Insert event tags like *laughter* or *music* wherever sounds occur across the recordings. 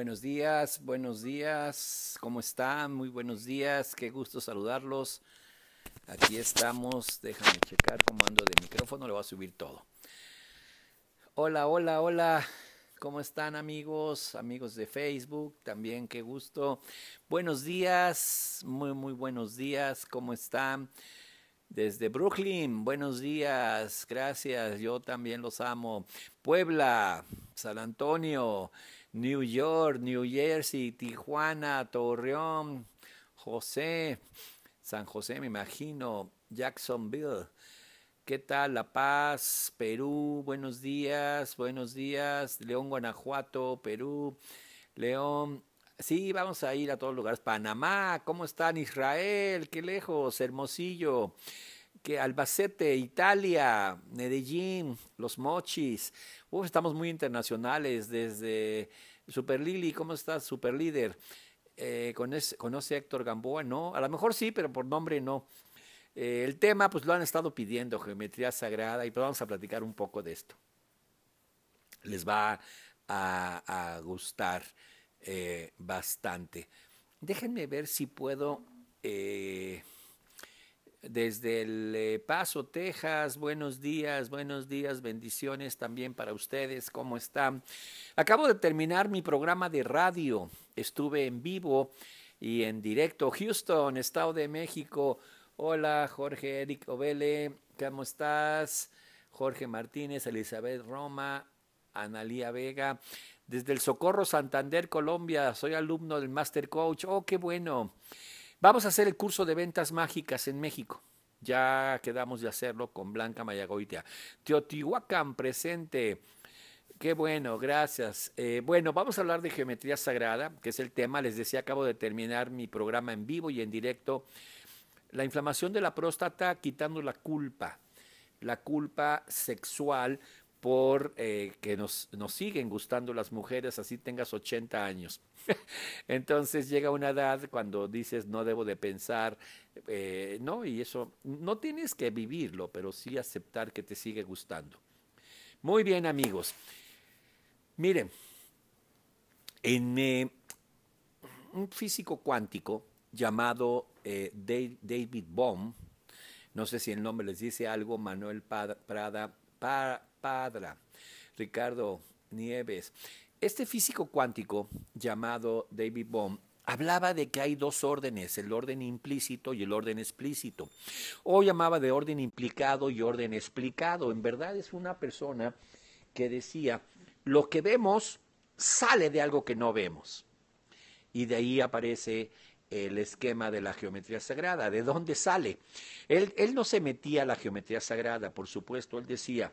Buenos días, buenos días, ¿cómo están? Muy buenos días, qué gusto saludarlos. Aquí estamos, déjame checar cómo ando de micrófono, le voy a subir todo. Hola, hola, hola, ¿cómo están amigos, amigos de Facebook? También qué gusto. Buenos días, muy, muy buenos días, ¿cómo están? Desde Brooklyn, buenos días, gracias, yo también los amo. Puebla, San Antonio, New York, New Jersey, Tijuana, Torreón, José, San José, me imagino, Jacksonville. ¿Qué tal? La Paz, Perú, buenos días, buenos días. León, Guanajuato, Perú. León, sí, vamos a ir a todos los lugares. Panamá, ¿cómo están? Israel, qué lejos, Hermosillo que Albacete, Italia, Medellín, Los Mochis. estamos muy internacionales desde Super ¿Cómo estás, Superlíder? Eh, ¿conoce, Héctor Gamboa? No, a lo mejor sí, pero por nombre no. Eh, el tema, pues lo han estado pidiendo, geometría sagrada, y pues vamos a platicar un poco de esto. Les va a, gustar eh, bastante. Déjenme ver si puedo... Desde El eh, Paso, Texas, buenos días, buenos días, bendiciones también para ustedes, ¿cómo están? Acabo de terminar mi programa de radio, estuve en vivo y en directo, Houston, Estado de México. Hola, Jorge Eric Obele, ¿cómo estás? Jorge Martínez, Elizabeth Roma, Analía Vega. Desde el Socorro Santander, Colombia, soy alumno del Master Coach. Oh, qué bueno. Vamos a hacer el curso de ventas mágicas en México. Ya quedamos de hacerlo con Blanca Mayagoitia. Teotihuacán presente. Qué bueno, gracias. Eh, bueno, vamos a hablar de geometría sagrada, que es el tema. Les decía, acabo de terminar mi programa en vivo y en directo. La inflamación de la próstata quitando la culpa, la culpa sexual por eh, que nos, siguen gustando las mujeres, así tengas 80 años. *laughs* Entonces llega una edad cuando dices no debo de pensar, eh, no, y eso no tienes que vivirlo, pero sí aceptar que te sigue gustando. Muy bien amigos, miren, en eh, un físico cuántico llamado David Bohm, no sé si el nombre les dice algo, Manuel Prada, para. Padra, Ricardo Nieves. Este físico cuántico llamado David Bohm hablaba de que hay dos órdenes, el orden implícito y el orden explícito. O llamaba de orden implicado y orden explicado. En verdad es una persona que decía, lo que vemos sale de algo que no vemos. Y de ahí aparece el esquema de la geometría sagrada. ¿De dónde sale? Él, él no se metía a la geometría sagrada, por supuesto, él decía,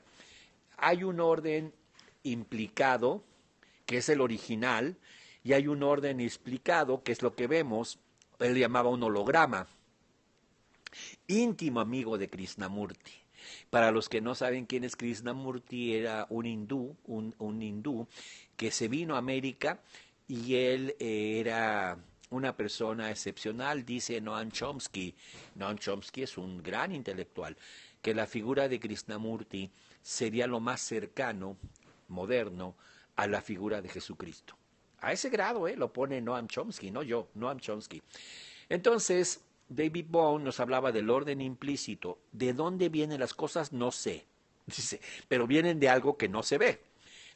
hay un orden implicado, que es el original, y hay un orden explicado, que es lo que vemos, él llamaba un holograma. Íntimo amigo de Krishnamurti. Para los que no saben quién es Krishnamurti, era un hindú, un, hindú que se vino a América y él eh, era una persona excepcional, dice Noam Chomsky. Noam Chomsky es un gran intelectual, que la figura de Krishnamurti sería lo más cercano, moderno, a la figura de Jesucristo. A ese grado, ¿eh? lo pone Noam Chomsky, no yo, Noam Chomsky. Entonces, David Bone nos hablaba del orden implícito. ¿De dónde vienen las cosas? No sé. *laughs* Dice, pero vienen de algo que no se ve.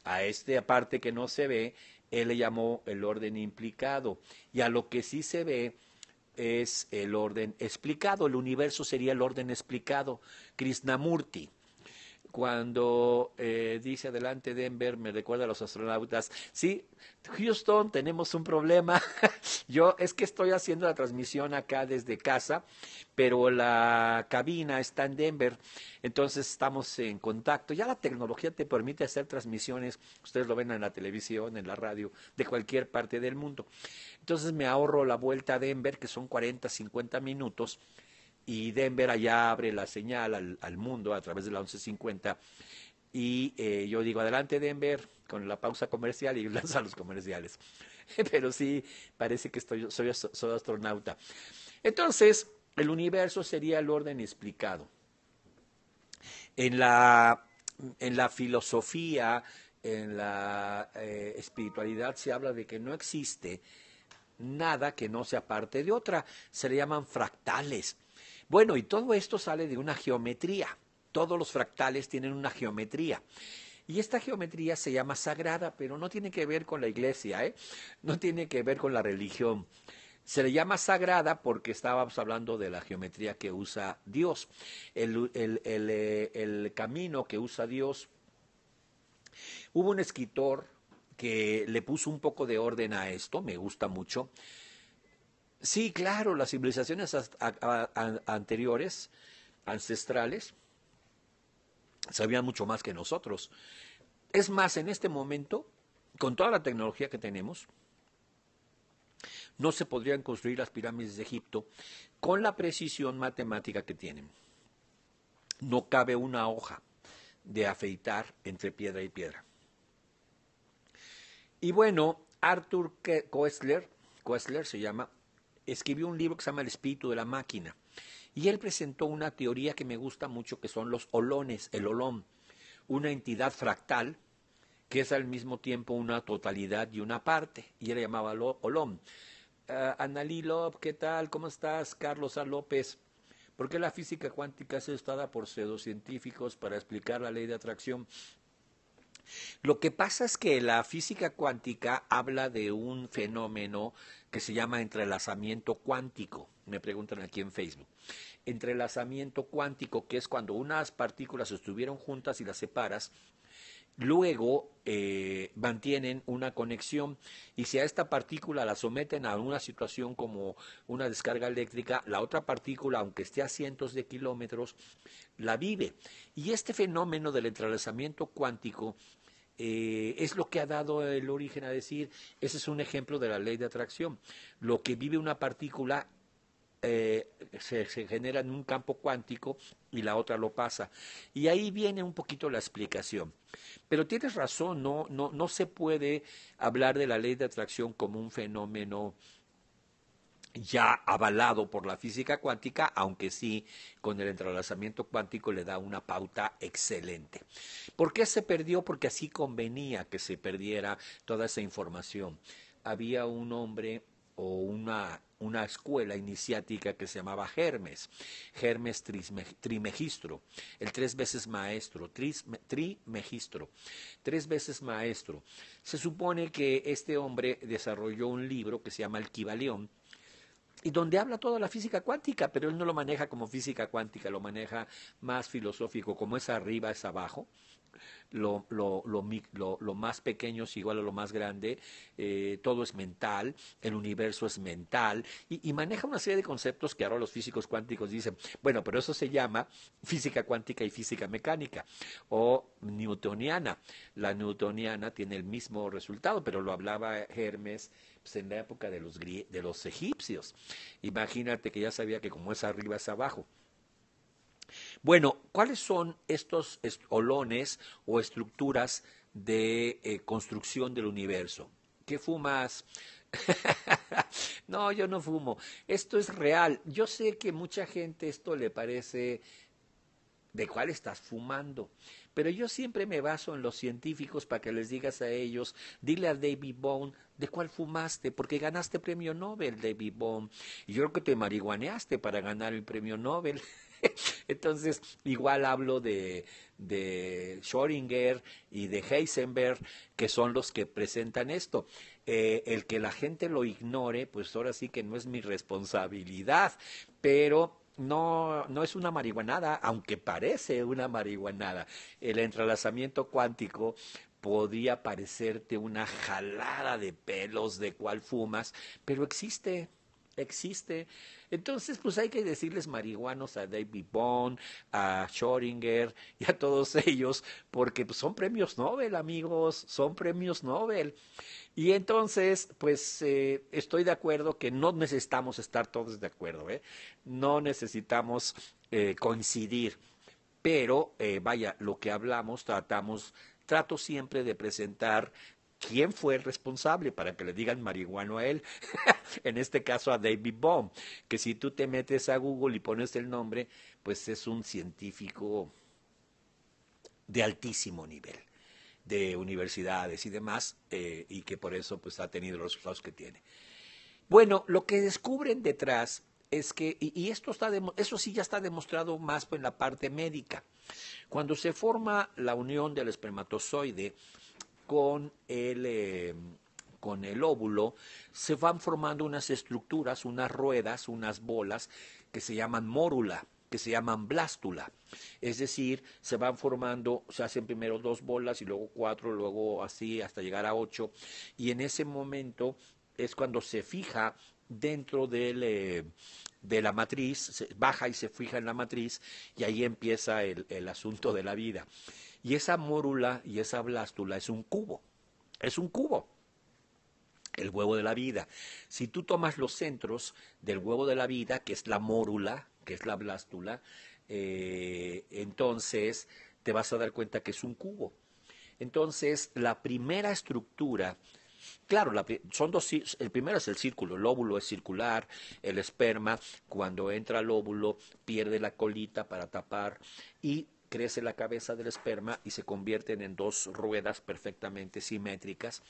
A este parte que no se ve, él le llamó el orden implicado. Y a lo que sí se ve es el orden explicado. El universo sería el orden explicado. Krishnamurti cuando eh, dice adelante Denver, me recuerda a los astronautas. Sí, Houston, tenemos un problema. *laughs* Yo es que estoy haciendo la transmisión acá desde casa, pero la cabina está en Denver, entonces estamos en contacto. Ya la tecnología te permite hacer transmisiones, ustedes lo ven en la televisión, en la radio, de cualquier parte del mundo. Entonces me ahorro la vuelta a Denver, que son 40, 50 minutos y Denver allá abre la señal al, mundo a través de la 1150 y eh, yo digo, adelante Denver, con la pausa comercial y *laughs* lanza los comerciales. *laughs* Pero sí, parece que soy, astronauta. Entonces, el universo sería el orden explicado. En la, filosofía, en la eh, espiritualidad se habla de que no existe nada que no sea parte de otra. Se le llaman fractales. Bueno, y todo esto sale de una geometría. Todos los fractales tienen una geometría. Y esta geometría se llama sagrada, pero no tiene que ver con la iglesia, ¿eh? no tiene que ver con la religión. Se le llama sagrada porque estábamos hablando de la geometría que usa Dios. El, el eh, camino que usa Dios. Hubo un escritor que le puso un poco de orden a esto, me gusta mucho, Sí, claro, las civilizaciones anteriores, ancestrales, sabían mucho más que nosotros. Es más, en este momento, con toda la tecnología que tenemos, no se podrían construir las pirámides de Egipto con la precisión matemática que tienen. No cabe una hoja de afeitar entre piedra y piedra. Y bueno, Arthur Koestler, Koestler se llama, escribió un libro que se llama El espíritu de la máquina. Y él presentó una teoría que me gusta mucho, que son los olones, el olón, una entidad fractal que es al mismo tiempo una totalidad y una parte, y él llamaba olón. Uh, Analí ¿qué tal? ¿Cómo estás? Carlos A. López. ¿Por qué la física cuántica es estudiada por pseudocientíficos para explicar la ley de atracción? Lo que pasa es que la física cuántica habla de un fenómeno que se llama entrelazamiento cuántico. Me preguntan aquí en Facebook. Entrelazamiento cuántico, que es cuando unas partículas estuvieron juntas y las separas, Luego eh, mantienen una conexión y si a esta partícula la someten a una situación como una descarga eléctrica, la otra partícula, aunque esté a cientos de kilómetros, la vive. Y este fenómeno del entrelazamiento cuántico eh, es lo que ha dado el origen a decir, ese es un ejemplo de la ley de atracción. Lo que vive una partícula eh, se, genera en un campo cuántico y la otra lo pasa. Y ahí viene un poquito la explicación. Pero tienes razón, no, no se puede hablar de la ley de atracción como un fenómeno ya avalado por la física cuántica, aunque sí con el entrelazamiento cuántico le da una pauta excelente. ¿Por qué se perdió? Porque así convenía que se perdiera toda esa información. Había un hombre o una una escuela iniciática que se llamaba Hermes, Hermes Trimegistro, el tres veces maestro, Trimegistro, tres veces maestro. Se supone que este hombre desarrolló un libro que se llama El y donde habla toda la física cuántica, pero él no lo maneja como física cuántica, lo maneja más filosófico, como es arriba es abajo lo, lo, lo, más pequeño es igual a lo más grande, eh, todo es mental, el universo es mental, y, maneja una serie de conceptos que ahora los físicos cuánticos dicen, bueno, pero eso se llama física cuántica y física mecánica, o newtoniana. La newtoniana tiene el mismo resultado, pero lo hablaba Hermes pues, en la época de los, de los egipcios. Imagínate que ya sabía que como es arriba es abajo. Bueno, ¿cuáles son estos olones o estructuras de eh, construcción del universo? ¿Qué fumas? *laughs* no, yo no fumo. Esto es real. Yo sé que mucha gente esto le parece de cuál estás fumando. Pero yo siempre me baso en los científicos para que les digas a ellos, dile a David Bone de cuál fumaste, porque ganaste premio Nobel, David Bone. yo creo que te marihuaneaste para ganar el premio Nobel. *laughs* *laughs* Entonces, igual hablo de, de Schrödinger y de Heisenberg, que son los que presentan esto. Eh, el que la gente lo ignore, pues ahora sí que no es mi responsabilidad, pero no, no es una marihuanada, aunque parece una marihuanada. El entrelazamiento cuántico podría parecerte una jalada de pelos de cual fumas, pero existe, existe. Entonces, pues hay que decirles marihuanos a David Bond, a Schrodinger y a todos *laughs* ellos, porque pues, son premios Nobel, amigos, son premios Nobel. Y entonces, pues eh, estoy de acuerdo que no necesitamos estar todos de acuerdo, ¿eh? no necesitamos eh, coincidir, pero vaya, lo que hablamos tratamos trato siempre de presentar quién fue el responsable para que le digan marihuano a él, *laughs* en este caso a David Bohm, que si tú te metes a Google y pones el nombre, pues es un científico de altísimo nivel de universidades y demás, eh, y que por eso pues, ha tenido los resultados que tiene. Bueno, lo que descubren detrás es que, y, esto está eso sí ya está demostrado más en la parte médica, cuando se forma la unión del espermatozoide con el, em, con el óvulo, se van formando unas estructuras, unas ruedas, unas bolas que se llaman mórula que se llaman blástula. Es decir, se van formando, se hacen primero dos bolas y luego cuatro, luego así hasta llegar a ocho. Y en ese momento es cuando se fija dentro em, de la matriz, se baja y se fija en la matriz y ahí empieza el asunto de la vida. Y esa mórula y esa blástula es un cubo, es un cubo, el huevo de la vida. Si tú tomas los centros del huevo de la vida, que es la mórula, que es la blástula, eh, entonces te vas a dar cuenta que es un cubo. Entonces, la primera estructura Claro, son dos, el primero es el círculo, el óvulo es circular, el esperma cuando entra al óvulo pierde la colita para tapar y crece la cabeza del esperma y se convierten en dos ruedas perfectamente simétricas,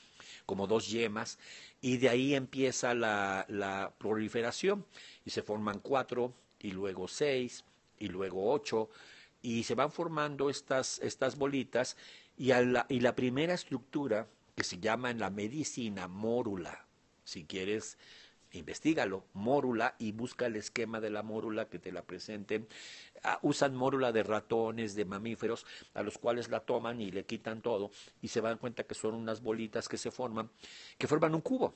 como dos yemas, y de ahí empieza la, proliferación y se forman cuatro y luego seis y luego ocho y se van formando estas, bolitas y, y la primera estructura que se llama en la medicina mórula, si quieres Investígalo, mórula y busca el esquema de la mórula que te la presenten. Ah, usan mórula de ratones, de mamíferos, a los cuales la toman y le quitan todo y se dan cuenta que son unas bolitas que se forman, que forman un cubo.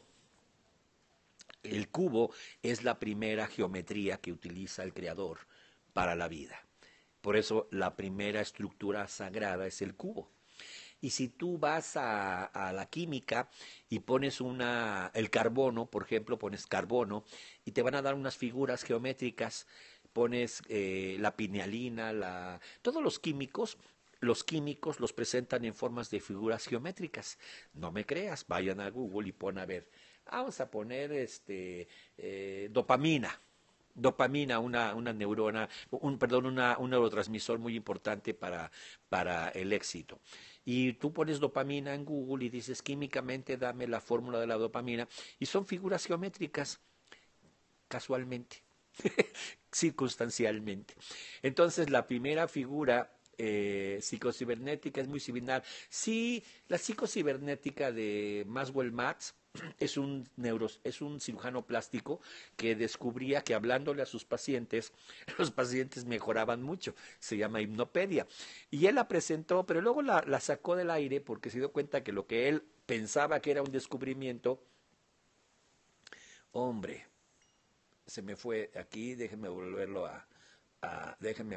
El cubo es la primera geometría que utiliza el creador para la vida. Por eso la primera estructura sagrada es el cubo. Y si tú vas a, la química y pones una, el carbono, por ejemplo, pones carbono y te van a dar unas figuras geométricas, pones eh, la pinealina, la, todos los químicos los químicos los presentan en formas de figuras geométricas. No me creas, vayan a Google y pon a ver. Vamos a poner este eh, dopamina. Dopamina, una, una neurona, perdón, un neurotransmisor muy importante para el éxito y tú pones dopamina en Google y dices químicamente dame la fórmula de la dopamina y son figuras geométricas casualmente, *laughs* circunstancialmente. Entonces la primera figura eh, psicocibernética es muy similar. Sí, la psicocibernética de Maswell Matz es un, es un cirujano plástico que descubría que hablándole a sus pacientes, *laughs* los pacientes mejoraban mucho. Se llama hipnopedia. Y él la presentó, pero luego la, sacó del aire porque se dio cuenta que lo que él pensaba que era un descubrimiento, hombre, se me fue aquí, déjenme volverlo a,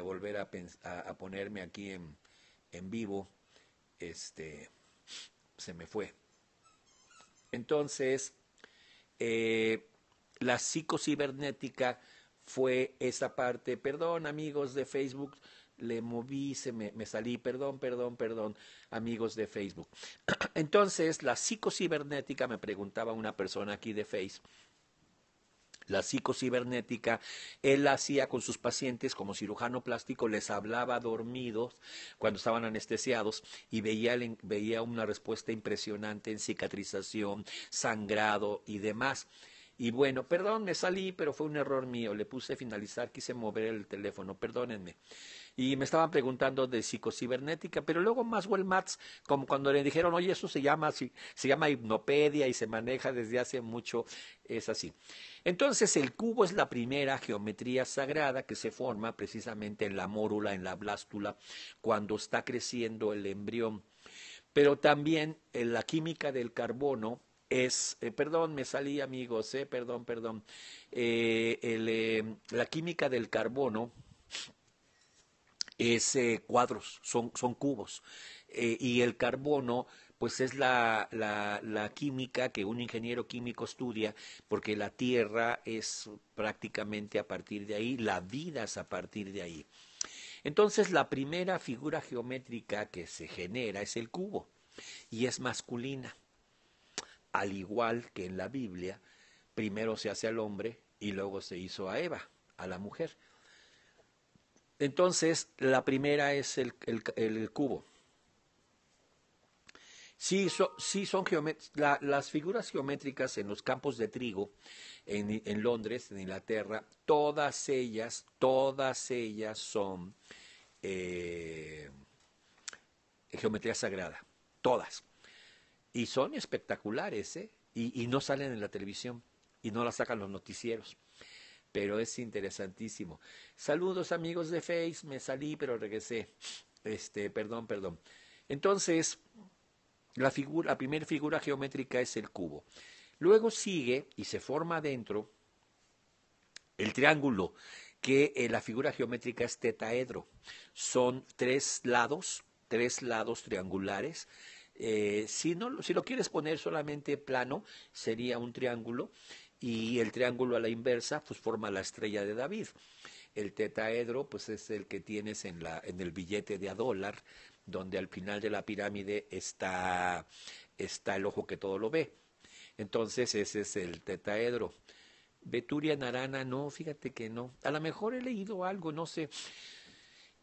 volver a, ponerme aquí en, en vivo, este, se me fue. Entonces, eh, la psicocibernética fue esa parte, perdón amigos de Facebook, le moví, se me, me, salí, perdón, perdón, perdón, amigos de Facebook. *clears throat* Entonces, la psicocibernética, me preguntaba una persona aquí de Facebook, la psicocibernética, él hacía con sus pacientes como cirujano plástico, les hablaba dormidos cuando estaban anestesiados y veía, veía una respuesta impresionante en cicatrización, sangrado y demás. Y bueno, perdón, me salí, pero fue un error mío. Le puse finalizar, quise mover el teléfono, perdónenme. Y me estaban preguntando de psicocibernética, pero luego Maswell Mats, como cuando le dijeron, oye, eso se llama, se llama hipnopedia y se maneja desde hace mucho, es así. Entonces, el cubo es la primera geometría sagrada que se forma precisamente en la mórula, en la blástula, cuando está creciendo el embrión. Pero también en eh, la química del carbono es, eh, perdón, me salí amigos, eh, perdón, perdón, eh, em, la química del carbono es cuadros, son, cubos, y el carbono pues es la, la, química que un ingeniero químico estudia, porque la Tierra es prácticamente a partir de ahí, la vida es a partir de ahí. Entonces la primera figura geométrica que se genera es el cubo, y es masculina al igual que en la Biblia, primero se hace al hombre y luego se hizo a Eva, a la mujer. Entonces, la primera es el, cubo. Sí, son geométricas. las figuras geométricas en los campos de trigo en, Londres, en Inglaterra, todas ellas, todas ellas son eh, geometría sagrada, todas. Y son espectaculares, ¿eh? Y, no salen en la televisión y no las sacan los noticieros. Pero es interesantísimo. Saludos amigos de Face, me salí pero regresé. Este, perdón, perdón. Entonces, la figura, la primera figura geométrica es el cubo. Luego sigue y se forma dentro el triángulo, que eh, la figura geométrica es tetaedro. Son tres lados, tres lados triangulares eh, si, no, si lo quieres poner solamente plano, sería un triángulo y el triángulo a la inversa pues forma la estrella de David. El tetaedro pues es el que tienes en, la, en el billete de a dólar, donde al final de la pirámide está, está el ojo que todo lo ve. Entonces ese es el tetaedro. Beturia Narana, no, fíjate que no. A lo mejor he leído algo, no sé.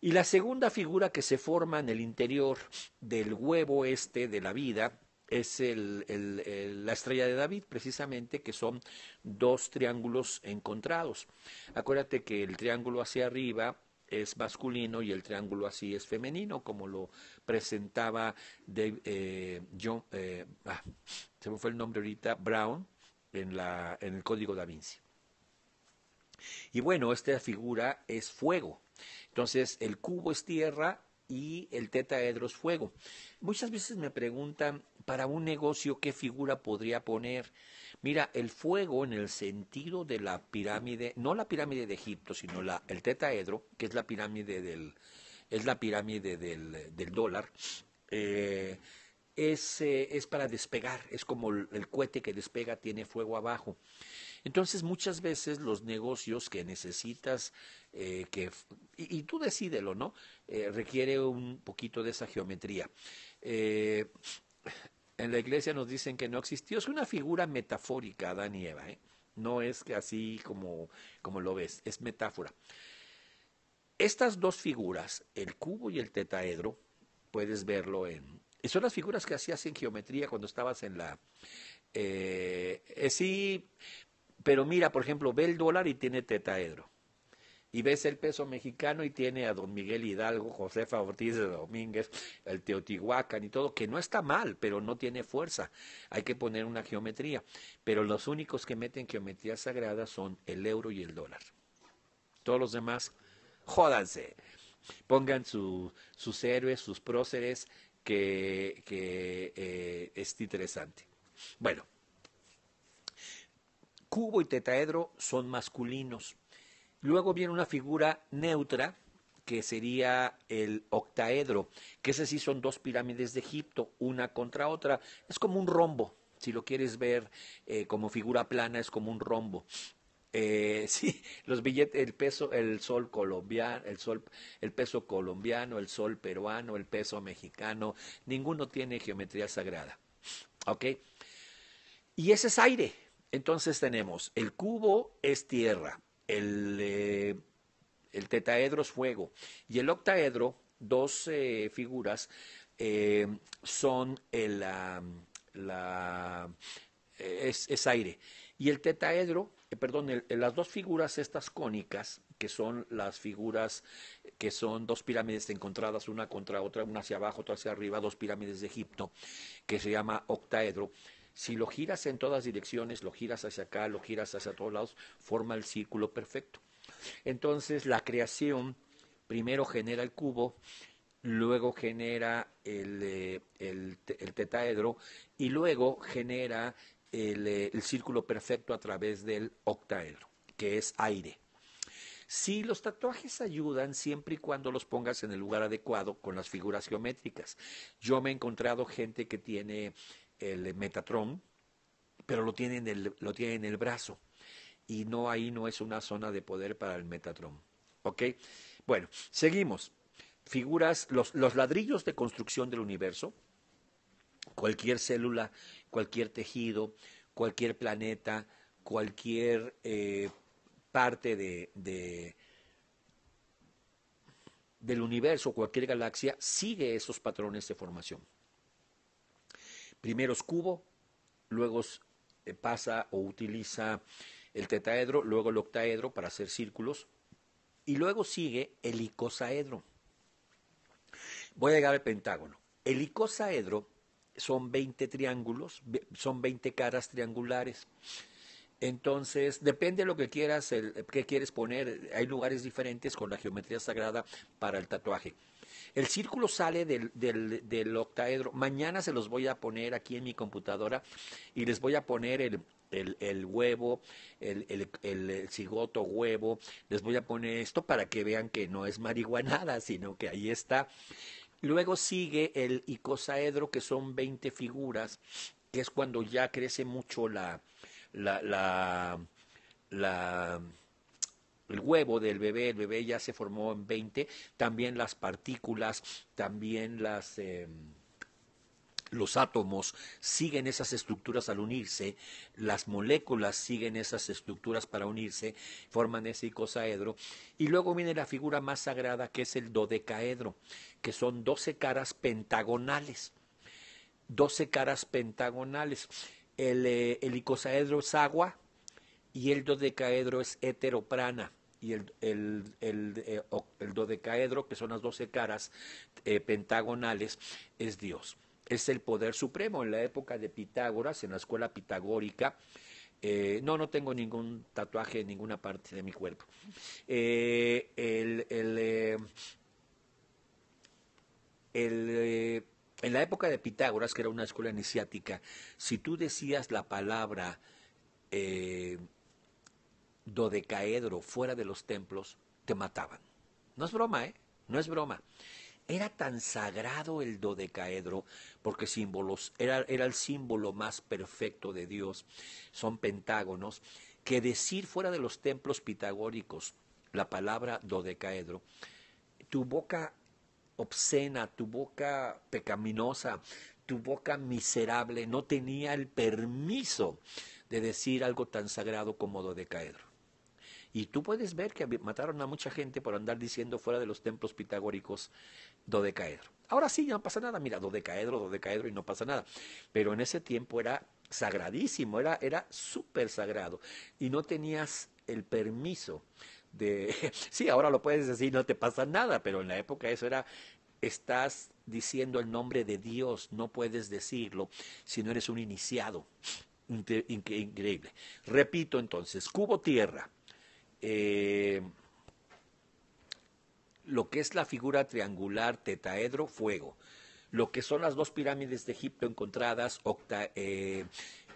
Y la segunda figura que se forma en el interior del huevo este de la vida es la estrella de David, precisamente, que son dos triángulos encontrados. Acuérdate que el triángulo hacia arriba es masculino y el triángulo así es femenino, como lo presentaba eh, John, eh, ah, se me fue el nombre ahorita, Brown, en, en el Código da Vinci. Y bueno, esta figura es fuego, entonces, el cubo es tierra y el tetaedro es fuego. Muchas veces me preguntan, para un negocio, ¿qué figura podría poner? Mira, el fuego en el sentido de la pirámide, no la pirámide de Egipto, sino el tetaedro, que es la pirámide del, es la pirámide del, dólar, eh, eh, es, para despegar, es como el, cohete que despega tiene fuego abajo. Entonces muchas veces los negocios que necesitas eh, que, y, tú decídelo, ¿no? Eh, requiere un poquito de esa geometría. Eh, en la iglesia nos dicen que no existió, es una figura metafórica, Adán y no es así como, lo ves, es metáfora. Estas dos figuras, el cubo y el tetaedro, puedes verlo en... son las figuras que hacías en geometría cuando estabas en la... sí, pero mira, por ejemplo, ve el dólar y tiene tetaedro y ves el peso mexicano y tiene a don Miguel Hidalgo, Josefa Ortiz de Domínguez, el Teotihuacán y todo, que no está mal, pero no tiene fuerza. Hay que poner una geometría. Pero los únicos que meten geometría sagrada son el euro y el dólar. Todos los demás, jódanse. Pongan sus héroes, sus próceres, que, eh, es interesante. Bueno, cubo y tetraedro son masculinos Luego viene una figura neutra, que sería el octaedro, que ese sí son dos pirámides de Egipto, una contra otra. Es como un rombo, si lo quieres ver eh, como figura plana, es como un rombo. Eh, *laughs* sí, los billetes, el peso, el sol colombiano, el sol, el peso colombiano, el sol peruano, el peso mexicano, ninguno tiene geometría sagrada. Y ese es aire. Entonces tenemos el cubo es tierra, el, eh, tetaedro es fuego y el octaedro, dos eh, figuras, eh, son el, es, aire. Y el tetaedro, perdón, las dos figuras estas cónicas, que son las figuras que son dos pirámides encontradas una contra otra, una hacia abajo, otra hacia arriba, dos pirámides de Egipto, que se llama octaedro, si lo giras en todas direcciones, lo giras hacia acá, lo giras hacia todos lados, forma el círculo perfecto. Entonces la creación primero genera el cubo, luego genera el, eh, tetaedro y luego genera el, eh, el círculo perfecto a través del octaedro, que es aire. Si los tatuajes ayudan siempre y cuando los pongas en el lugar adecuado con las figuras geométricas. Yo me he encontrado gente que tiene el Metatron, pero lo tiene en el, lo tiene en el brazo. Y no ahí no es una zona de poder para el Metatron. ¿Ok? Bueno, seguimos. Figuras, los, ladrillos de construcción del universo, cualquier célula, cualquier tejido, cualquier planeta, cualquier eh, parte de, de, del universo, cualquier galaxia, sigue esos patrones de formación. Primero es cubo, luego eh, pasa o utiliza el tetraedro, luego el octaedro para hacer círculos, y luego sigue el icosaedro. Voy a llegar al pentágono. El icosaedro son 20 triángulos, son 20 caras triangulares. Entonces, depende de lo que quieras, el, eh, quieres poner. Hay lugares diferentes con la geometría sagrada para el tatuaje. El círculo sale del, del, octaedro. Mañana se los voy a poner aquí en mi computadora y les voy a poner el, huevo, el, cigoto huevo. Les voy a poner esto para que vean que no es marihuanada, sino que ahí está. Luego sigue el icosaedro, que son 20 figuras, que es cuando ya crece mucho la, la el huevo del bebé, el bebé ya se formó en 20, también las partículas, también las... Em, los átomos siguen esas estructuras al unirse, las moléculas siguen esas estructuras para unirse, forman ese icosaedro, y luego viene la figura más sagrada que es el dodecaedro, que son 12 caras pentagonales. 12 caras pentagonales. Eh, el icosaedro es agua y el dodecaedro es heteroprana y el, el, eh, el, dodecaedro, que son las doce caras eh, pentagonales, es Dios. Es el poder supremo. En la época de Pitágoras, en la escuela pitagórica, eh, no, no tengo ningún tatuaje en ninguna parte de mi cuerpo. en la época de Pitágoras, que era una escuela iniciática, si tú decías la palabra dodecaedro fuera de los templos, te mataban. No es broma, ¿eh? No es broma. Era tan sagrado el dodecaedro porque símbolos, era, era el símbolo más perfecto de Dios, son pentágonos, que decir fuera de los templos pitagóricos la palabra dodecaedro, tu boca obscena, tu boca pecaminosa, tu boca miserable no tenía el permiso de decir algo tan sagrado como dodecaedro. Y tú puedes ver que mataron a mucha gente por andar diciendo fuera de los templos pitagóricos dodecaedro. Ahora sí, no pasa nada. Mira, dodecaedro, dodecaedro y no pasa nada. Pero en ese tiempo era sagradísimo, era, era súper sagrado. Y no tenías el permiso de... *laughs* Sí, ahora lo puedes decir, no te pasa nada, pero en la época eso era... Estás diciendo el nombre de Dios, no puedes decirlo si no eres un iniciado. Increíble. Repito entonces, cubo tierra, eh, lo que es la figura triangular, tetaedro, fuego. Lo que son las dos pirámides de Egipto encontradas, eh,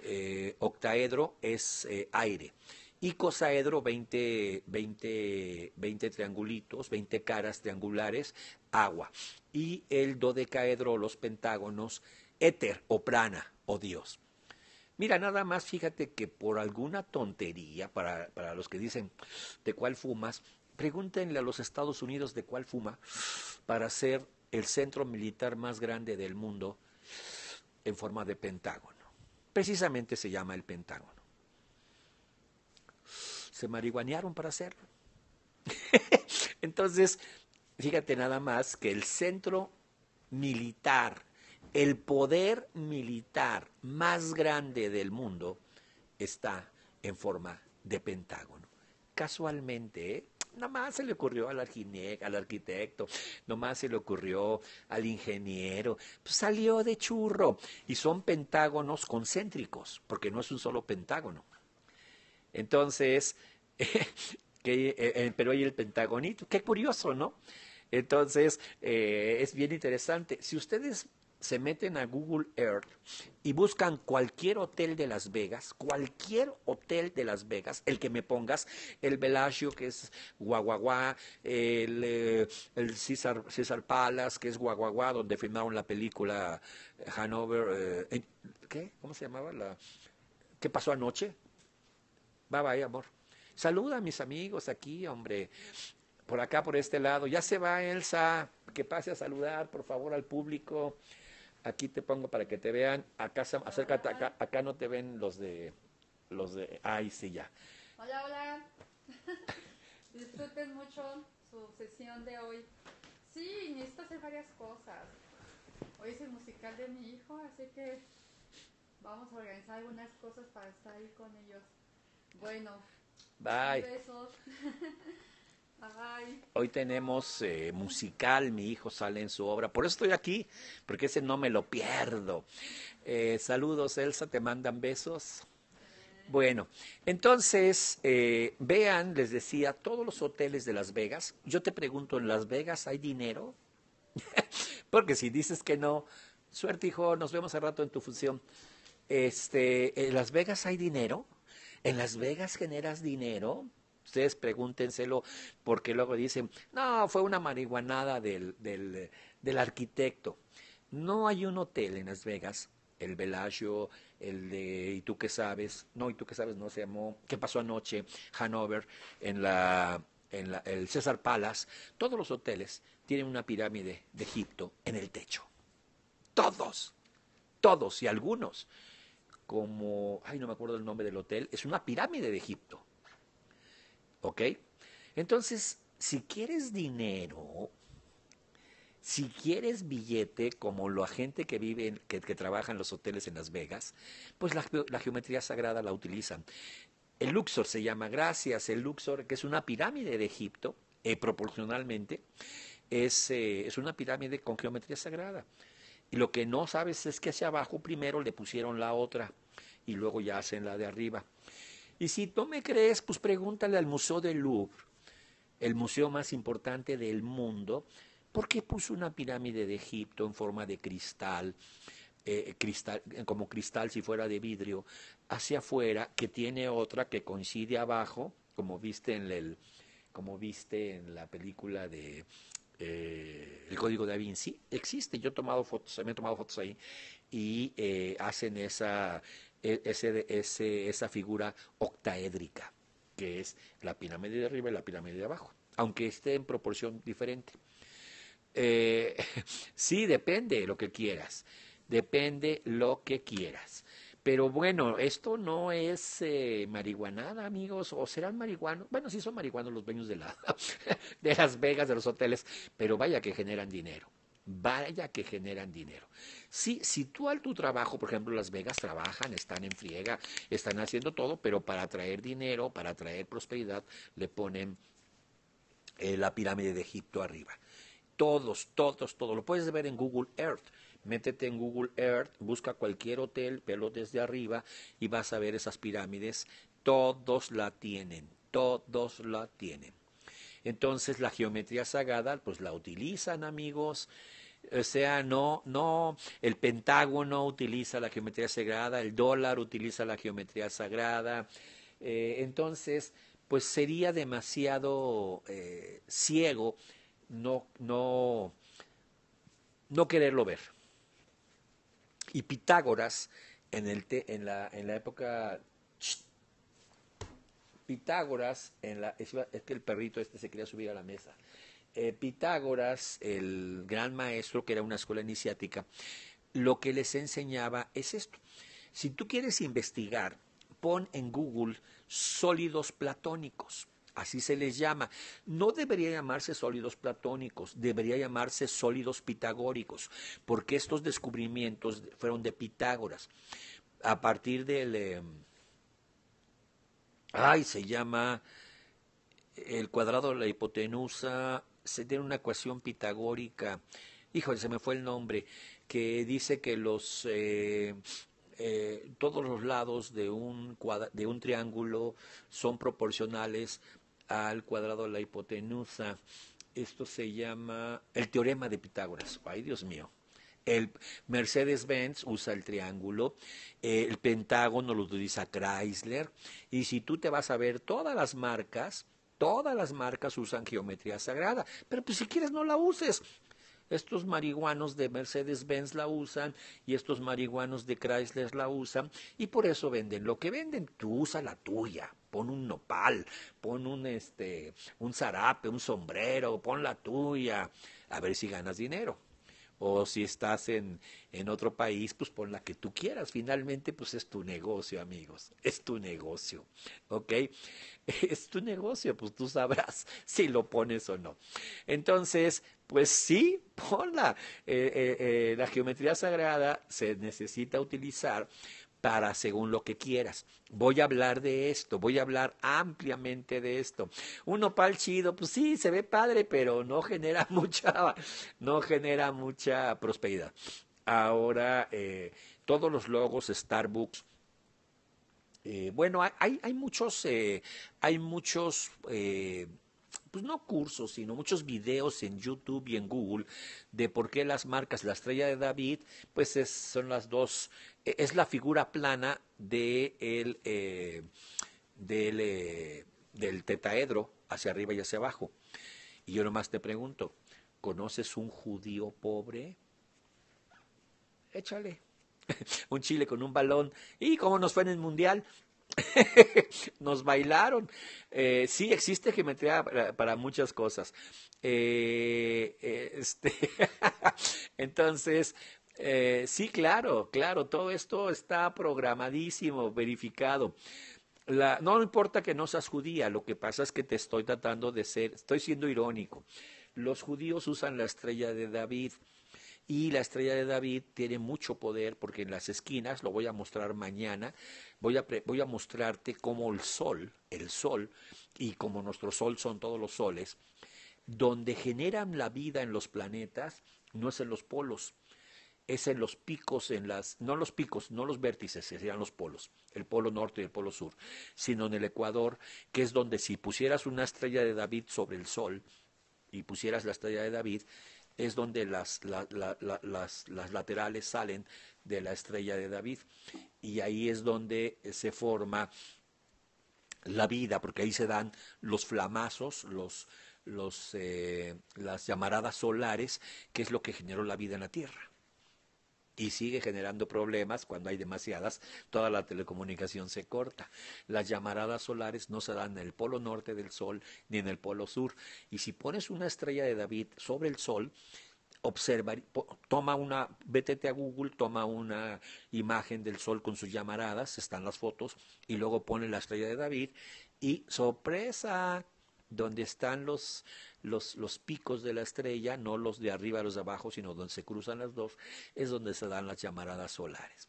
eh, octaedro es aire. Y cosaedro, 20, 20, 20 triangulitos, 20 caras triangulares, agua. Y el dodecaedro, los pentágonos, éter o prana o Dios. Mira, nada más fíjate que por alguna tontería, para, los que dicen de cuál fumas, pregúntenle a los Estados Unidos de cuál fuma para ser el centro militar más grande del mundo en forma de pentágono. Precisamente se llama el pentágono. Se marihuanearon para hacerlo. *laughs* Entonces, fíjate nada más que el centro militar el poder militar más grande del mundo está en forma de pentágono. Casualmente, ¿eh? nada nomás se le ocurrió al, al arquitecto, nomás se le ocurrió al ingeniero, pues salió de churro. Y son pentágonos concéntricos, porque no es un solo pentágono. Entonces, *laughs* eh, eh, pero hay el pentagonito, qué curioso, ¿no? Entonces, es bien interesante. Si ustedes se meten a Google Earth y buscan cualquier hotel de Las Vegas, cualquier hotel de Las Vegas, el que me pongas, el Bellagio que es Guaguaguá, el, eh, el César, Palace que es Guaguaguá, donde filmaron la película eh, Hanover, eh, ¿qué? ¿Cómo se llamaba? La, ¿Qué pasó anoche? Va, bye, amor. Saluda a mis amigos aquí, hombre por acá, por este lado. Ya se va Elsa, que pase a saludar, por favor, al público aquí te pongo para que te vean, acá, acá no te ven los de, los de, ay, sí, ya. Hola, hola. *laughs* Disfruten mucho su sesión de hoy. Sí, necesito hacer varias cosas. Hoy es el musical de mi hijo, así que vamos a organizar algunas cosas para estar ahí con ellos. Bueno, bye. Besos. *laughs* Hoy tenemos eh, musical, mi hijo sale en su obra. Por eso estoy aquí, porque ese no me lo pierdo. Eh, saludos, Elsa, te mandan besos. Bueno, entonces, eh, vean, les decía, todos los hoteles de Las Vegas. Yo te pregunto, ¿en Las Vegas hay dinero? *laughs* porque si dices que no, suerte, hijo, nos vemos al rato en tu función. Este, ¿En Las Vegas hay dinero? ¿En Las Vegas generas dinero? ustedes pregúntenselo, porque luego dicen, no, fue una marihuanada del, del, arquitecto. No hay un hotel en Las Vegas, el Bellagio, el de ¿Y tú qué sabes? No, ¿y tú qué sabes? No, se llamó ¿Qué pasó anoche? Hanover, en la en la, el César Palace, todos los hoteles tienen una pirámide de Egipto en el techo. Todos, todos y algunos, como, ay, no me acuerdo el nombre del hotel, es una pirámide de Egipto. ¿Ok? Entonces, si quieres dinero, si quieres billete, como la gente que vive, que, que, trabaja en los hoteles en Las Vegas, pues la, geometría sagrada la utilizan. El Luxor se llama gracias, el Luxor, que es una pirámide de Egipto, eh, proporcionalmente, es, eh, es, una pirámide con geometría sagrada. Y lo que no sabes es que hacia abajo primero le pusieron la otra y luego ya hacen la de arriba. Y si tú me crees, pues pregúntale al Museo del Louvre, el museo más importante del mundo, ¿por qué puso una pirámide de Egipto en forma de cristal? Eh, cristal, como cristal si fuera de vidrio, hacia afuera, que tiene otra que coincide abajo, como viste en el, como viste en la película de eh, El Código de da Vinci, existe, yo he tomado fotos, me he tomado fotos ahí, y eh, hacen esa e, ese, esa figura octaédrica, que es la pirámide de arriba y la pirámide de abajo, aunque esté en proporción diferente. Eh, *laughs* sí, depende lo que quieras, depende lo que quieras. Pero bueno, esto no es eh, marihuanada, amigos, o serán marihuanos. Bueno, sí son marihuanos los dueños de, *laughs* de Las Vegas, de los hoteles, pero vaya que generan dinero vaya que generan dinero. Si, tú al tu trabajo, por ejemplo, Las Vegas trabajan, están en friega, están haciendo todo, pero para traer dinero, para traer prosperidad, le ponen eh, la pirámide de Egipto arriba. Todos, todos, todos. Lo puedes ver en Google Earth. Métete en Google Earth, busca cualquier hotel, pelo desde arriba y vas a ver esas pirámides. Todos la tienen, todos la tienen. Entonces la geometría sagrada pues la utilizan amigos o sea, no, no, el Pentágono utiliza la geometría sagrada, el dólar utiliza la geometría sagrada. Eh, entonces, pues sería demasiado eh, ciego no, no, no quererlo ver. Y Pitágoras, en, el en, la, en la época... Pitágoras, en la, es que el perrito este se quería subir a la mesa. Eh, Pitágoras, el gran maestro, que era una escuela iniciática, lo que les enseñaba es esto. Si tú quieres investigar, pon en Google sólidos platónicos. Así se les llama. No debería llamarse sólidos platónicos, debería llamarse sólidos pitagóricos, porque estos descubrimientos fueron de Pitágoras. A partir del... Eh, ay, se llama el cuadrado de la hipotenusa se tiene una ecuación pitagórica, híjole, se me fue el nombre, que dice que los eh, eh, todos los lados de un, de un triángulo son proporcionales al cuadrado de la hipotenusa. Esto se llama el teorema de Pitágoras. Ay, Dios mío. Mercedes-Benz usa el triángulo, eh, el Pentágono lo utiliza Chrysler, y si tú te vas a ver todas las marcas, todas las marcas usan geometría sagrada, pero pues si quieres no la uses. Estos marihuanos de Mercedes-Benz la usan y estos marihuanos de Chrysler la usan y por eso venden lo que venden. Tú usa la tuya, pon un nopal, pon un, este, un zarape, un sombrero, pon la tuya, a ver si ganas dinero o si estás en, otro país, pues pon la que tú quieras. Finalmente, pues es tu negocio, amigos, es tu negocio, ¿ok? *laughs* Es tu negocio, pues tú sabrás *laughs* si lo pones o no. Entonces, pues sí, *laughs* ponla. Eh, eh, eh, la geometría sagrada se necesita utilizar para según lo que quieras. Voy a hablar de esto, voy a hablar ampliamente de esto. Un nopal chido, pues sí, se ve padre, pero no genera *laughs* mucha, no genera mucha prosperidad. Ahora, eh, todos los logos Starbucks, eh, bueno, hay, hay, muchos, hay muchos eh, pues no cursos, sino muchos videos en YouTube y en Google de por qué las marcas, la estrella de David, pues son las dos, e, es la figura plana de eh, del, eh, del tetaedro hacia arriba y hacia abajo. Y yo nomás te pregunto, ¿conoces un judío pobre? Échale. *laughs* un Chile con un balón. ¿Y cómo nos fue en el Mundial? *laughs* Nos bailaron. Eh, sí, existe geometría para, muchas cosas. Eh, eh, este, *laughs* entonces, sí, claro, claro, todo esto está programadísimo, verificado. no importa que no seas judía, lo que pasa es que te estoy tratando de ser, estoy siendo irónico. Los judíos usan la estrella de David y la estrella de David tiene mucho poder porque en las esquinas, lo voy a mostrar mañana, voy a, voy a mostrarte cómo el sol, el sol, y como nuestro sol son todos los soles, donde generan la vida en los planetas no es en los polos, es en los picos, en las, no los picos, no los vértices, serían los polos, el polo norte y el polo sur, sino en el Ecuador, que es donde si pusieras una estrella de David sobre el sol y pusieras la estrella de David, es donde las, las, las laterales salen de la estrella de David y ahí es donde eh, se forma la vida, porque ahí se dan los flamazos, los, los, eh, las llamaradas solares, que es lo que generó la vida en la Tierra y sigue generando problemas cuando hay demasiadas, toda la telecomunicación se corta. Las llamaradas solares no se dan en el polo norte del Sol ni en el polo sur. Y si pones una estrella de David sobre el Sol, observa, toma una, vete a Google, toma una imagen del sol con sus llamaradas, están las fotos, y luego pone la estrella de David, y sorpresa, donde están los, picos de la estrella, no los de arriba a los de abajo, sino donde se cruzan las dos, es donde se dan las llamaradas solares.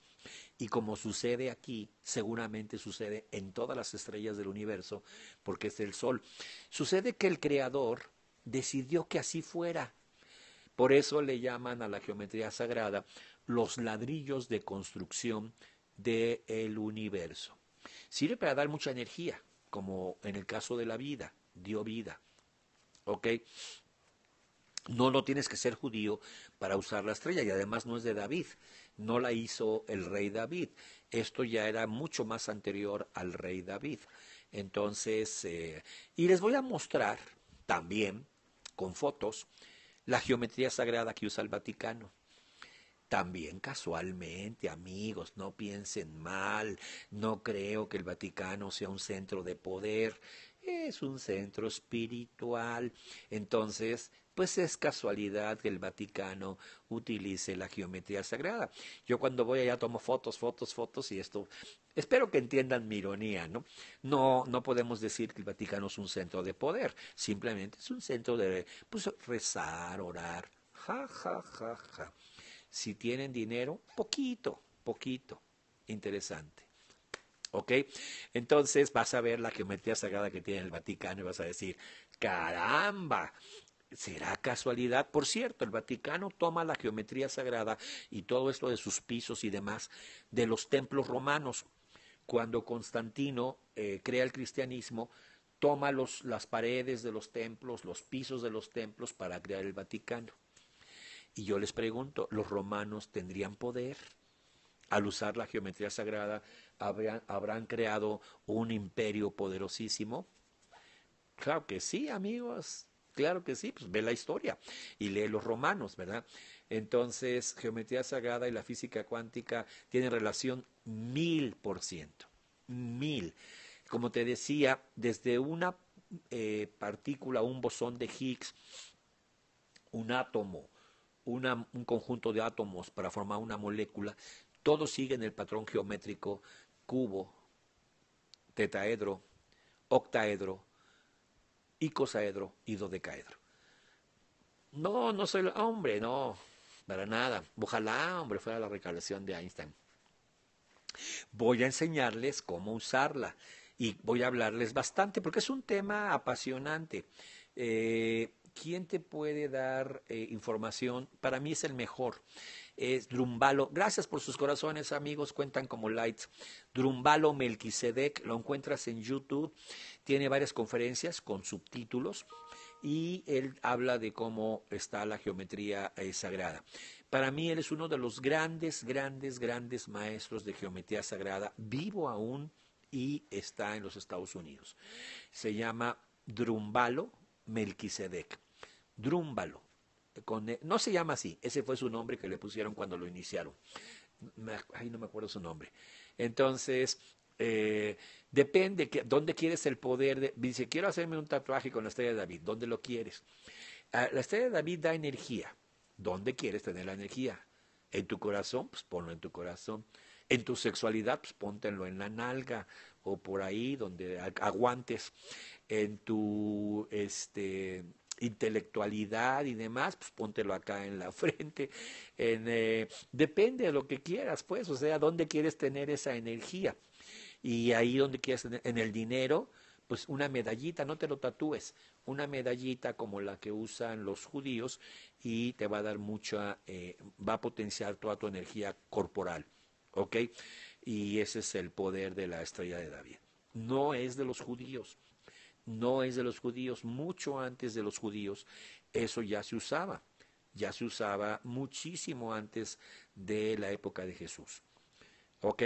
Y como sucede aquí, seguramente sucede en todas las estrellas del universo, porque es el Sol. Sucede que el Creador decidió que así fuera. Por eso le llaman a la geometría sagrada los ladrillos de construcción del universo. Sirve para dar mucha energía, como en el caso de la vida dio vida. ¿Ok? No, no tienes que ser judío para usar la estrella y además no es de David, no la hizo el rey David. Esto ya era mucho más anterior al rey David. Entonces, eh, y les voy a mostrar también con fotos la geometría sagrada que usa el Vaticano. También casualmente, amigos, no piensen mal, no creo que el Vaticano sea un centro de poder es un centro espiritual. Entonces, pues es casualidad que el Vaticano utilice la geometría sagrada. Yo cuando voy allá tomo fotos, fotos, fotos y esto. Espero que entiendan mi ironía, ¿no? No, no podemos decir que el Vaticano es un centro de poder, simplemente es un centro de pues, rezar, orar. Ja, ja, ja, ja. Si tienen dinero, poquito, poquito. Interesante. ¿ok? Entonces vas a ver la geometría sagrada que tiene el Vaticano y vas a decir, caramba, ¿Será casualidad? Por cierto, el Vaticano toma la geometría sagrada y todo esto de sus pisos y demás de los templos romanos. Cuando Constantino eh, crea el cristianismo, toma las paredes de los templos, los pisos de los templos para crear el Vaticano. Y yo les pregunto, ¿los romanos tendrían poder al usar la geometría sagrada habrán, creado un imperio poderosísimo? Claro que sí, amigos, Claro que sí, pues ve la historia y lee los romanos, ¿verdad? Entonces, geometría sagrada y la física cuántica tienen relación mil por ciento, mil. Como te decía, desde una eh, partícula, un bosón de Higgs, un átomo, un conjunto de átomos para formar una molécula, todo sigue en el patrón geométrico cubo, tetaedro, octaedro, icosaedro y dodecaedro. No, no soy hombre, no, para nada. Ojalá, hombre, fuera la recalación de Einstein. Voy a enseñarles cómo usarla y voy a hablarles bastante porque es un tema apasionante. Eh, ¿Quién te puede dar eh, información? Para mí es el mejor es Drumbalo. Gracias por sus corazones, amigos. Cuentan como lights. Drumbalo Melquisedec, lo encuentras en YouTube. Tiene varias conferencias con subtítulos y él habla de cómo está la geometría eh, sagrada. Para mí él es uno de los grandes, grandes, grandes maestros de geometría sagrada, vivo aún y está en los Estados Unidos. Se llama Drumbalo Melquisedec. Drumbalo. E, no se llama así, ese fue su nombre que le pusieron cuando lo iniciaron. ay, no me acuerdo su nombre. Entonces, eh, depende que, dónde quieres el poder. De, dice, quiero hacerme un tatuaje con la estrella de David. ¿Dónde lo quieres? Ah, la estrella de David da energía. ¿Dónde quieres tener la energía? En tu corazón, pues ponlo en tu corazón. En tu sexualidad, pues póntenlo en la nalga o por ahí donde aguantes. En tu este, intelectualidad y demás, pues póntelo acá en la *laughs* frente. En, eh, depende de lo que quieras, pues, o sea, dónde quieres tener esa energía. Y ahí donde quieras, en el dinero, pues una medallita, no te lo tatúes, una medallita como la que usan los judíos y te va a dar mucha, eh, va a potenciar toda tu energía corporal, ¿ok? Y ese es el poder de la estrella de David. No es de los judíos, no es de los judíos, mucho antes de los judíos, eso ya se usaba, ya se usaba muchísimo antes de la época de Jesús. ¿Ok?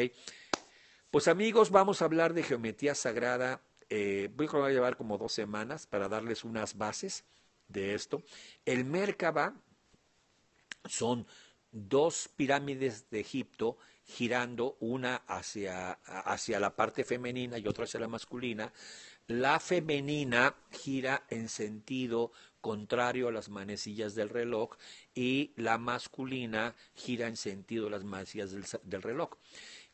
Pues amigos, vamos a hablar de geometría sagrada. Eh, voy a llevar como dos semanas para darles unas bases de esto. El Merkaba son dos pirámides de Egipto girando, una hacia la parte femenina y otra hacia la masculina, la femenina gira en sentido contrario a las manecillas del reloj y la masculina gira en sentido a las manecillas del, reloj.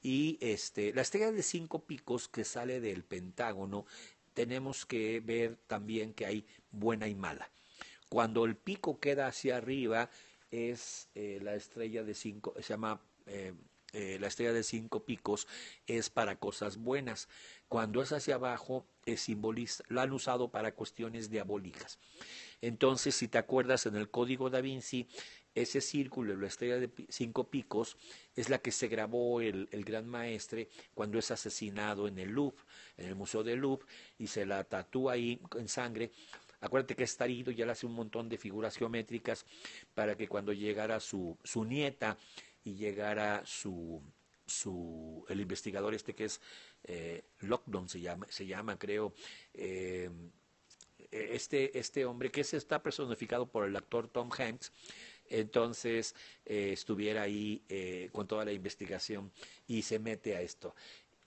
Y este, la estrella de cinco picos que sale del Pentágono, tenemos que ver también que hay buena y mala. Cuando el pico queda hacia arriba, es eh, la estrella de cinco, se llama eh, eh, la estrella de cinco picos es para cosas buenas. Cuando es hacia abajo, es la han usado para cuestiones diabólicas. Entonces, si te acuerdas, en el código da Vinci, ese círculo, la estrella de cinco picos, es la que se grabó el, gran maestre cuando es asesinado en el Louvre, en el Museo de Louvre, y se la tatúa ahí en sangre Acuérdate que está herido, ya le hace un montón de figuras geométricas para que cuando llegara su nieta y llegara su, su el investigador este que es eh, Lockdown se llama, se llama creo, eh, este, este hombre que se está personificado por el actor Tom Hanks, entonces eh, estuviera ahí con toda la investigación y se mete a esto.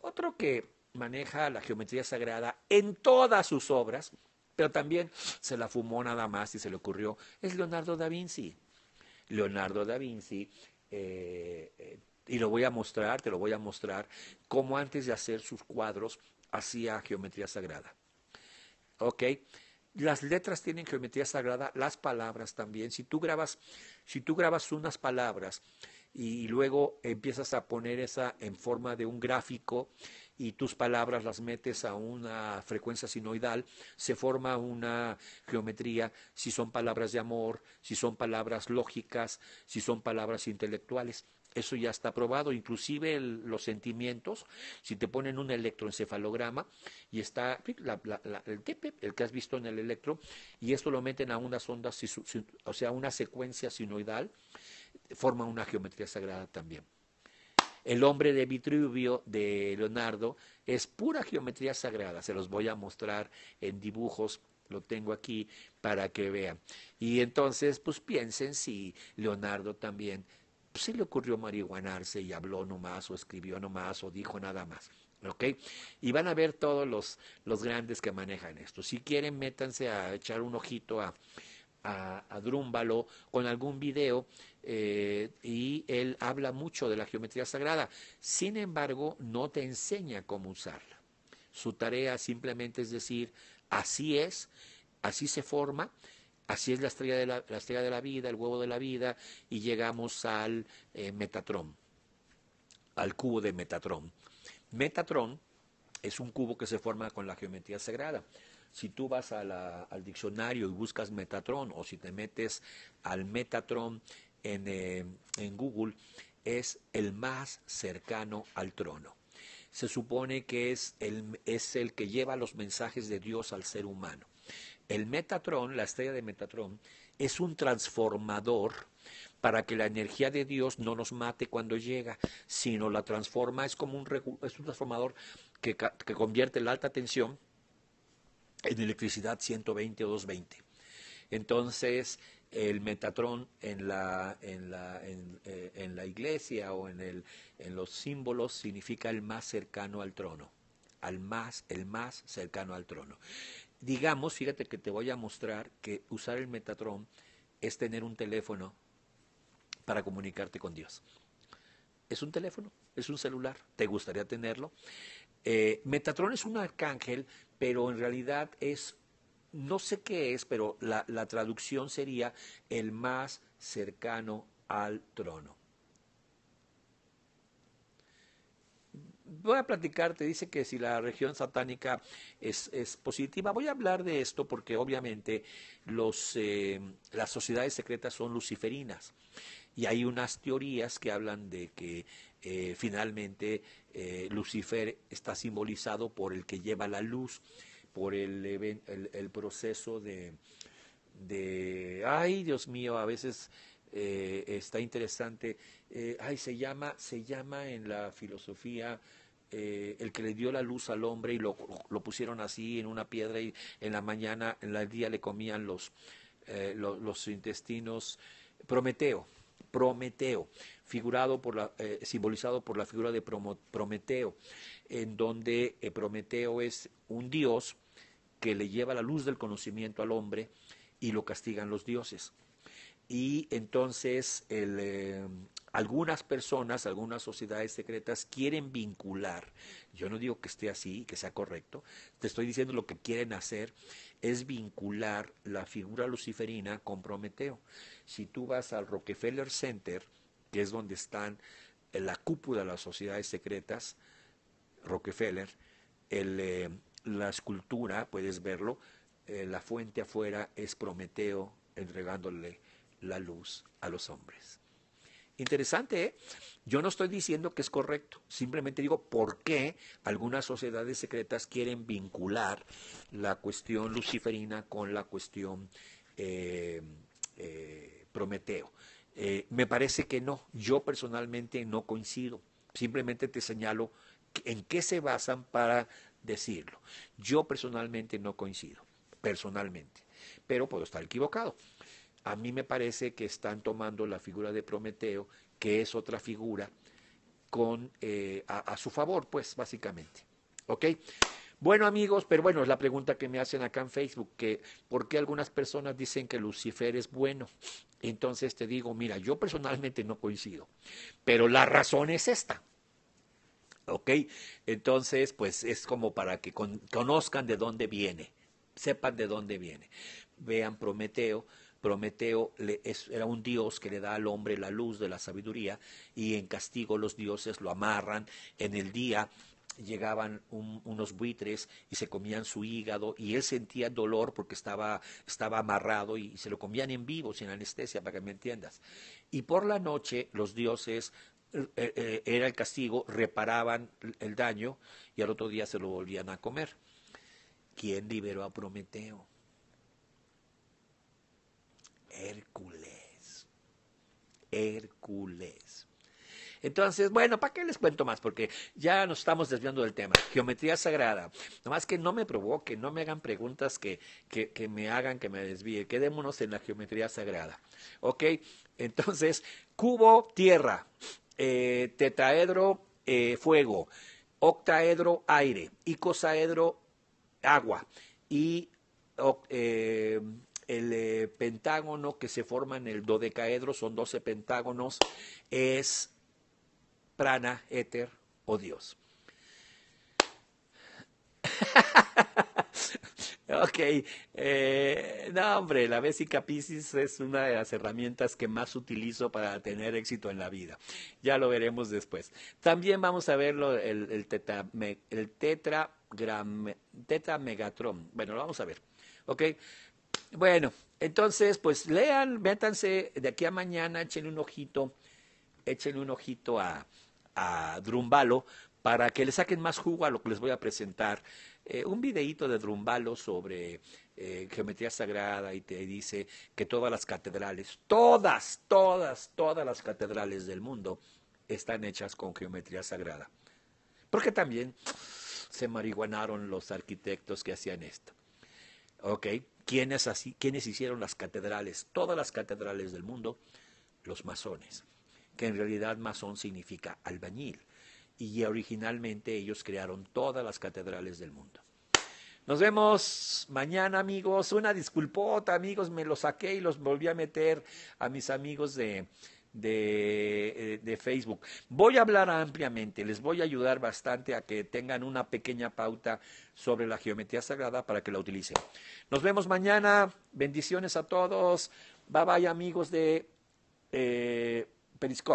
Otro que maneja la geometría sagrada en todas sus obras, pero también se la fumó nada más y se le ocurrió, es Leonardo da Vinci. Leonardo da Vinci eh, eh, y lo voy a mostrar, te lo voy a mostrar, cómo antes de hacer sus cuadros hacía geometría sagrada. ¿Ok? Las letras tienen geometría sagrada, las palabras también. Si tú grabas, si tú grabas unas palabras y luego empiezas a poner esa en forma de un gráfico, y tus palabras las metes a una frecuencia sinoidal, se forma una geometría si son palabras de amor, si son palabras lógicas, si son palabras intelectuales. Eso ya está probado, inclusive los sentimientos, si te ponen un electroencefalograma y está el el que has visto en el electro, y esto lo meten a unas ondas, o sea, una secuencia sinoidal, forma una geometría sagrada también. El hombre de Vitruvio de Leonardo es pura geometría sagrada. Se los voy a mostrar en dibujos lo tengo aquí para que vean. Y entonces, pues piensen si Leonardo también se pues, le ocurrió marihuanarse y habló nomás o escribió nomás o dijo nada más. ¿Ok? Y van a ver todos los, grandes que manejan esto. Si quieren, métanse a echar un ojito a, a, a Drúmbalo con algún video eh, y él habla mucho de la geometría sagrada, sin embargo no te enseña cómo usarla. Su tarea simplemente es decir, así es, así se forma, así es la estrella de la, de la vida, el huevo de la vida, y llegamos al eh, Metatron, al cubo de Metatron. Metatron es un cubo que se forma con la geometría sagrada si tú vas al diccionario y buscas Metatron o si te metes al Metatron eh, en, Google es el más cercano al trono. Se supone que es el, es el que lleva los mensajes de Dios al ser humano. El Metatron, la estrella de Metatron, es un transformador para que la energía de Dios no nos mate cuando llega, sino la transforma, es como un, es un transformador que, que convierte la alta tensión en electricidad 120 o 220. Entonces, el metatrón en la, la, eh, en, la iglesia o en, el, en los símbolos significa el más cercano al trono, al más, el más cercano al trono. Digamos, fíjate que te voy a mostrar que usar el metatrón es tener un teléfono para comunicarte con Dios. Es un teléfono, es un celular, ¿te gustaría tenerlo? Eh, metatrón es un arcángel, pero en realidad es no sé qué es, pero la, traducción sería el más cercano al trono. voy a platicarte, dice que si la región satánica es, positiva, voy a hablar de esto porque obviamente eh, las sociedades secretas son luciferinas y hay unas teorías que hablan de que eh, finalmente eh, Lucifer está simbolizado por el que lleva la luz por el, el, proceso de, ay Dios mío, a veces eh, está interesante, eh, ay se llama, se llama en la filosofía eh, el que le dio la luz al hombre y lo, pusieron así en una piedra y en la mañana, en el día le comían los, los, intestinos, Prometeo. Prometeo, figurado por la, simbolizado por la figura de Prometeo, en donde Prometeo es un dios que le lleva la luz del conocimiento al hombre y lo castigan los dioses. Y entonces eh, algunas personas, algunas sociedades secretas quieren vincular, yo no digo que esté así, que sea correcto, te estoy diciendo lo que quieren hacer, es vincular la figura luciferina con Prometeo. Si tú vas al Rockefeller Center, que es donde están eh, la cúpula de las sociedades secretas, Rockefeller, el, eh, la escultura, puedes verlo, eh, la fuente afuera es Prometeo entregándole la luz a los hombres. Interesante, ¿eh? Yo no estoy diciendo que es correcto, simplemente digo por qué algunas sociedades secretas quieren vincular la cuestión luciferina con la cuestión eh, Prometeo. me parece que no, yo personalmente no coincido, simplemente te señalo en qué se basan para decirlo. Yo personalmente no coincido, personalmente, pero puedo estar equivocado. A mí me parece que están tomando la figura de Prometeo, que es otra figura, con, eh, a, su favor, pues básicamente. ¿Ok? Bueno amigos, pero bueno, es la pregunta que me hacen acá en Facebook, que por qué algunas personas dicen que Lucifer es bueno. Entonces te digo, mira, yo personalmente no coincido, pero la razón es esta. ¿ok? Entonces, pues es como para que conozcan de dónde viene, sepan de dónde viene. Vean Prometeo. Prometeo era un dios que le da al hombre la luz de la sabiduría y en castigo los dioses lo amarran en el día llegaban unos buitres y se comían su hígado y él sentía dolor porque estaba, estaba amarrado y, se lo comían en vivo, sin anestesia, para que me entiendas. Y por la noche los dioses eh, eh, era el castigo, reparaban el daño y al otro día se lo volvían a comer. ¿Quién liberó a Prometeo? Hércules. Hércules. Entonces, bueno, ¿para qué les cuento más? Porque ya nos estamos desviando del tema. Geometría sagrada. más que no me provoquen, no me hagan preguntas que, que me hagan que me desvíe. Quedémonos en la geometría sagrada. ¿Ok? Entonces, cubo, tierra tetaedro, eh, tetraedro eh, fuego, octaedro aire, icosaedro agua y eh, el pentágono que se forma en el dodecaedro, son 12 pentágonos, es prana, éter o Dios. *laughs* Ok, eh, no hombre, la vesicapisis es una de las herramientas que más utilizo para tener éxito en la vida. Ya lo veremos después. También vamos a ver el, tetra, Megatron. Bueno, lo vamos a ver. Ok, bueno, entonces pues lean, métanse de aquí a mañana, echen un ojito, echen un ojito a, a Drumbalo para que le saquen más jugo a lo que les voy a presentar. Eh, un videíto de Drumbalo sobre eh, geometría sagrada y te dice que todas las catedrales, todas, todas, todas las catedrales del mundo están hechas con geometría sagrada. Porque también se marihuanaron los arquitectos que hacían esto. ¿Ok? ¿Quiénes, así, ¿Quiénes hicieron las catedrales? Todas las catedrales del mundo, los masones, que en realidad masón significa albañil y originalmente ellos crearon todas las catedrales del mundo. Nos vemos mañana, amigos. Una disculpota, amigos, me los saqué y los volví a meter a mis amigos de, eh, de, Facebook. Voy a hablar ampliamente, les voy a ayudar bastante a que tengan una pequeña pauta sobre la geometría sagrada para que la utilicen. Nos vemos mañana. Bendiciones a todos. Bye bye, amigos de eh, Periscope.